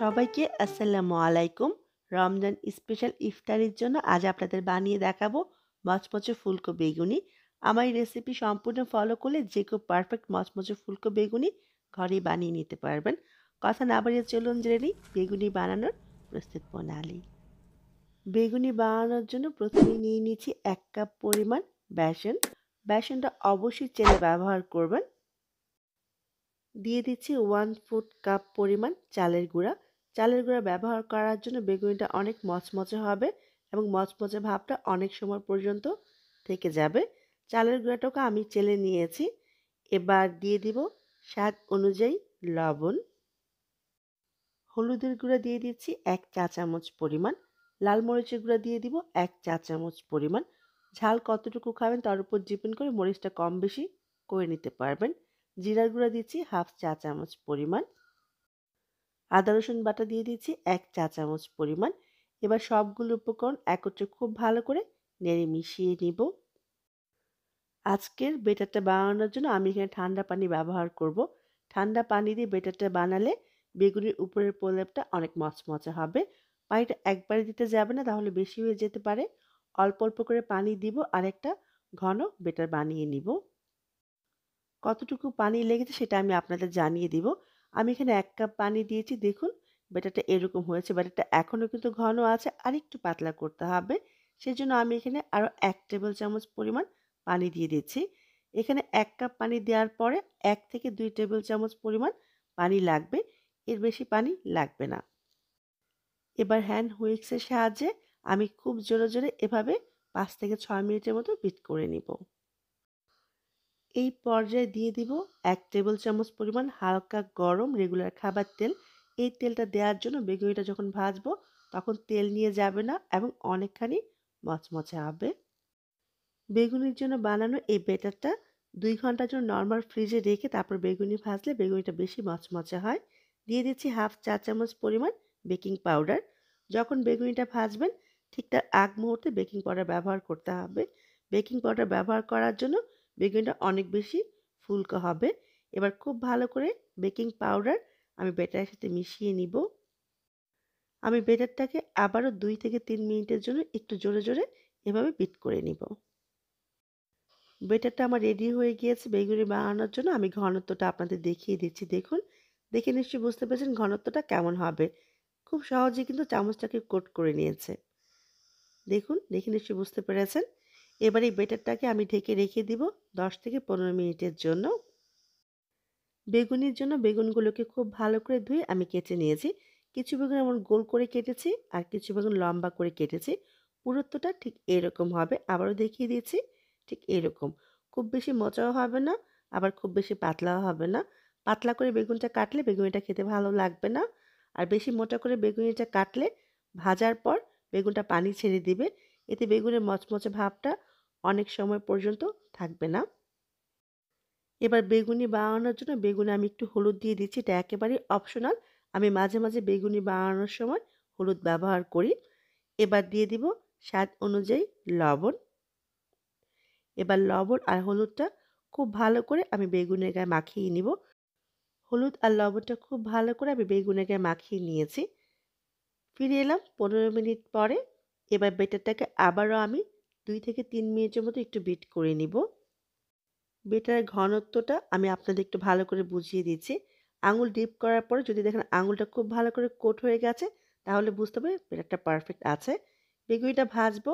সবাইকে আসসালামু আলাইকুম রমজান স্পেশাল ইফতারের জন্য আজ আপনাদের বানিয়ে দেখাবো মচমচে ফুলকো বেগুনি আমার রেসিপি সম্পূর্ণ ফলো করলে যে কেউ পারফেক্ট মচমচে ফুলকো বেগুনি ঘরে বানিয়ে নিতে পারবেন কথা না বাড়িয়ে চলুন জেনে নিই বেগুনি বানানোর প্রস্তুত প্রণালী বেগুনি বানানোর জন্য প্রথমে নিয়ে নিচ্ছি এক কাপ পরিমাণ বেসন বেসনটা অবশ্যই চেলে ব্যবহার করবেন দিয়ে দিচ্ছি ওয়ান ফুট কাপ পরিমাণ চালের গুঁড়া চালের গুঁড়া ব্যবহার করার জন্য বেগুনিটা অনেক মচমচে হবে এবং মচমচে ভাবটা অনেক সময় পর্যন্ত থেকে যাবে চালের গুঁড়াটাকে আমি চেলে নিয়েছি এবার দিয়ে দিব স্বাদ অনুযায়ী লবণ হলুদের গুঁড়া দিয়ে দিচ্ছি এক চা চামচ পরিমাণ লাল মরিচের গুঁড়া দিয়ে দিব এক চা চামচ পরিমাণ ঝাল কতটুকু খাবেন তার উপর ডিপেন্ড করে মরিচটা কম বেশি করে নিতে পারবেন জিরার গুঁড়া দিচ্ছি হাফ চা চামচ পরিমাণ আদা রসুন বাটা দিয়ে দিয়েছি এক চা চামচ পরিমাণ এবার সবগুলো উপকরণ একত্রে খুব ভালো করে নেড়ে মিশিয়ে নিব আজকের বেটারটা বানানোর জন্য আমি এখানে ঠান্ডা পানি ব্যবহার করব ঠান্ডা পানি দিয়ে বেটারটা বানালে বেগুনের উপরের প্রলেপটা অনেক মচমচে হবে পানিটা একবারে দিতে যাবে না তাহলে বেশি হয়ে যেতে পারে অল্প অল্প করে পানি দিব আর একটা ঘন বেটার বানিয়ে নিব কতটুকু পানি লেগেছে সেটা আমি আপনাদের জানিয়ে দিব আমি এখানে এক কাপ পানি দিয়েছি দেখুন ব্যাটারটা এরকম হয়েছে ব্যাটারটা এখনও কিন্তু ঘন আছে আর একটু পাতলা করতে হবে সেজন্য আমি এখানে আরও এক টেবিল চামচ পরিমাণ পানি দিয়ে দিচ্ছি এখানে এক কাপ পানি দেওয়ার পরে এক থেকে দুই টেবিল চামচ পরিমাণ পানি লাগবে এর বেশি পানি লাগবে না এবার হ্যান্ড হুইক্সের সাহায্যে আমি খুব জোরে জোরে এভাবে পাঁচ থেকে ছয় মিনিটের মতো বিট করে নিব এই পর্যায়ে দিয়ে দিব এক টেবিল চামচ পরিমাণ হালকা গরম রেগুলার খাবার তেল এই তেলটা দেওয়ার জন্য বেগুনিটা যখন ভাজবো তখন তেল নিয়ে যাবে না এবং অনেকখানি মচমচে হবে বেগুনির জন্য বানানো এই বেটারটা দুই ঘন্টার জন্য নর্মাল ফ্রিজে রেখে তারপর বেগুনি ভাজলে বেগুনিটা বেশি মচমচে হয় দিয়ে দিচ্ছি হাফ চা চামচ পরিমাণ বেকিং পাউডার যখন বেগুনিটা ভাজবেন ঠিক তার আগ মুহূর্তে বেকিং পাউডার ব্যবহার করতে হবে বেকিং পাউডার ব্যবহার করার জন্য বেগুনটা অনেক বেশি ফুলকো হবে এবার খুব ভালো করে বেকিং পাউডার আমি বেটারের সাথে মিশিয়ে নিব আমি বেটারটাকে আবারও দুই থেকে তিন মিনিটের জন্য একটু জোরে জোরে এভাবে বিট করে নিব বেটারটা আমার রেডি হয়ে গিয়েছে বেগুনি বানানোর জন্য আমি ঘনত্বটা আপনাদের দেখিয়ে দিচ্ছি দেখুন দেখে নিশ্চয়ই বুঝতে পেরেছেন ঘনত্বটা কেমন হবে খুব সহজে কিন্তু চামচটাকে কোট করে নিয়েছে দেখুন দেখে নিশ্চয়ই বুঝতে পেরেছেন এবার এই বেটারটাকে আমি ঢেকে রেখে দিব 10 থেকে পনেরো মিনিটের জন্য বেগুনের জন্য বেগুনগুলোকে খুব ভালো করে ধুয়ে আমি কেটে নিয়েছি কিছু বেগুন আমার গোল করে কেটেছি আর কিছু বেগুন লম্বা করে কেটেছি পুরুত্বটা ঠিক এরকম হবে আবারও দেখিয়ে দিয়েছি ঠিক এরকম খুব বেশি মোচাও হবে না আবার খুব বেশি পাতলাও হবে না পাতলা করে বেগুনটা কাটলে বেগুনিটা খেতে ভালো লাগবে না আর বেশি মোটা করে বেগুনিটা কাটলে ভাজার পর বেগুনটা পানি ছেড়ে দিবে এতে বেগুনের মচমচে ভাবটা অনেক সময় পর্যন্ত থাকবে না এবার বেগুনি বানানোর জন্য বেগুনে আমি একটু হলুদ দিয়ে দিচ্ছি এটা একেবারেই অপশনাল আমি মাঝে মাঝে বেগুনি বানানোর সময় হলুদ ব্যবহার করি এবার দিয়ে দিব স্বাদ অনুযায়ী লবণ এবার লবণ আর হলুদটা খুব ভালো করে আমি বেগুনের গায়ে মাখিয়ে নিব হলুদ আর লবণটা খুব ভালো করে আমি বেগুনের গায়ে মাখিয়ে নিয়েছি ফিরে এলাম পনেরো মিনিট পরে এবার বেটারটাকে আবারও আমি দুই থেকে তিন মিনিটের মতো একটু বিট করে নিব বেটারের ঘনত্বটা আমি আপনাদের একটু ভালো করে বুঝিয়ে দিচ্ছি আঙুল ডিপ করার পরে যদি দেখেন আঙুলটা খুব ভালো করে কোট হয়ে গেছে তাহলে বুঝতে হবে বেটারটা পারফেক্ট আছে বেগুনিটা ভাজবো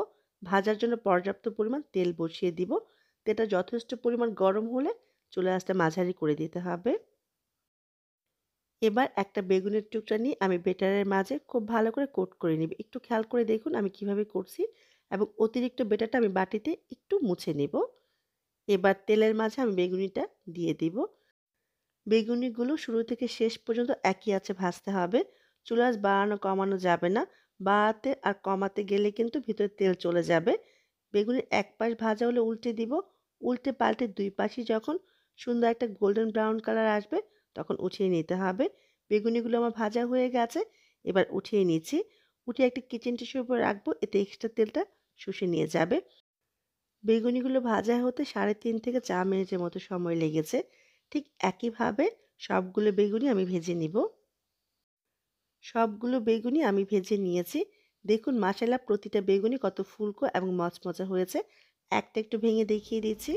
ভাজার জন্য পর্যাপ্ত পরিমাণ তেল বসিয়ে দিব তেলটা যথেষ্ট পরিমাণ গরম হলে চলে আসতে মাঝারি করে দিতে হবে এবার একটা বেগুনের টুকরা নিয়ে আমি বেটারের মাঝে খুব ভালো করে কোট করে নেব একটু খেয়াল করে দেখুন আমি কিভাবে করছি এবং অতিরিক্ত বেটারটা আমি বাটিতে একটু মুছে নেব এবার তেলের মাঝে আমি বেগুনিটা দিয়ে দিব বেগুনিগুলো শুরু থেকে শেষ পর্যন্ত একই আছে ভাজতে হবে চুলাস বাড়ানো কমানো যাবে না বাড়াতে আর কমাতে গেলে কিন্তু ভিতরে তেল চলে যাবে বেগুনের এক পাশ ভাজা হলে উল্টে দিব উল্টে পাল্টে দুই পাশই যখন সুন্দর একটা গোল্ডেন ব্রাউন কালার আসবে তখন উঠিয়ে নিতে হবে বেগুনিগুলো আমার ভাজা হয়ে গেছে এবার উঠিয়ে নিচ্ছি উঠিয়ে একটি কিচেন টিস্যুর উপর রাখবো এতে এক্সট্রা তেলটা শুষে নিয়ে যাবে বেগুনিগুলো ভাজা হতে সাড়ে তিন থেকে চার মিনিটের মতো সময় লেগেছে ঠিক একইভাবে সবগুলো বেগুনি আমি ভেজে নিব সবগুলো বেগুনি আমি ভেজে নিয়েছি দেখুন মাসালা প্রতিটা বেগুনি কত ফুলকো এবং মচমচা হয়েছে একটা একটু ভেঙে দেখিয়ে দিচ্ছি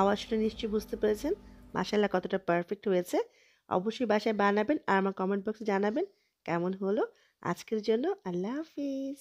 আওয়াজটা নিশ্চয়ই বুঝতে পেরেছেন মাসাল্লাহ কতটা পারফেক্ট হয়েছে অবশ্যই বাসায় বানাবেন আর আমার কমেন্ট বক্সে জানাবেন কেমন হলো আজকের জন্য আল্লাহ হাফিজ